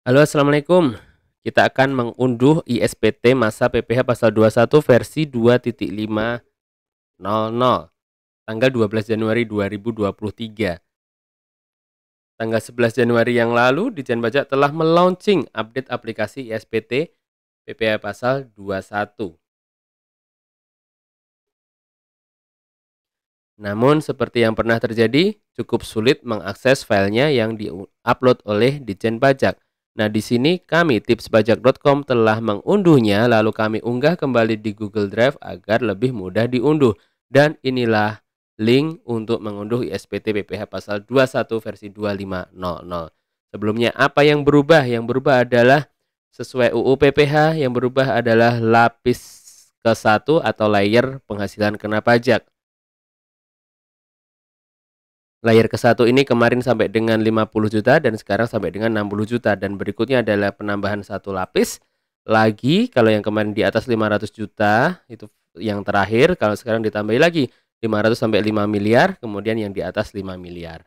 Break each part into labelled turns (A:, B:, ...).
A: Halo Assalamualaikum Kita akan mengunduh ISPT masa PPH pasal 21 versi 2.500 Tanggal 12 Januari 2023 Tanggal 11 Januari yang lalu Dijen Bajak telah melaunching update aplikasi ISPT PPH pasal 21 Namun seperti yang pernah terjadi, cukup sulit mengakses filenya yang diupload oleh Dijen Bajak. Nah, di sini kami tipsbajak.com telah mengunduhnya lalu kami unggah kembali di Google Drive agar lebih mudah diunduh. Dan inilah link untuk mengunduh ISPT PPH pasal 21 versi 2500. Sebelumnya apa yang berubah? Yang berubah adalah sesuai UU PPH yang berubah adalah lapis ke-1 atau layer penghasilan kena pajak. Layar ke satu ini kemarin sampai dengan 50 juta dan sekarang sampai dengan 60 juta dan berikutnya adalah penambahan satu lapis lagi kalau yang kemarin di atas 500 juta itu yang terakhir kalau sekarang ditambahi lagi 500 sampai 5 miliar kemudian yang di atas 5 miliar.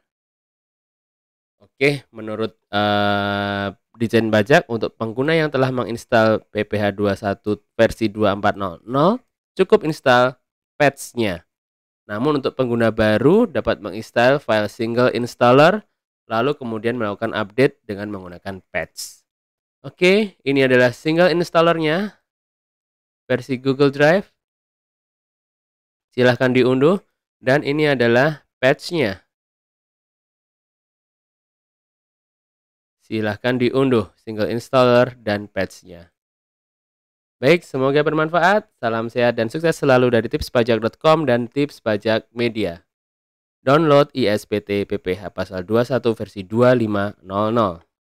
A: Oke, menurut uh, desain bajak untuk pengguna yang telah menginstal PPh21 versi 2400 cukup install patch-nya namun untuk pengguna baru dapat menginstal file single installer lalu kemudian melakukan update dengan menggunakan patch. Oke, ini adalah single installernya
B: versi Google Drive. Silahkan diunduh dan ini adalah patchnya. Silahkan diunduh single installer dan patchnya. Baik,
A: semoga bermanfaat. Salam sehat dan sukses selalu dari tipspajak.com dan Tips Pajak Media.
B: Download ISPT PPH Pasal 21 versi 2500.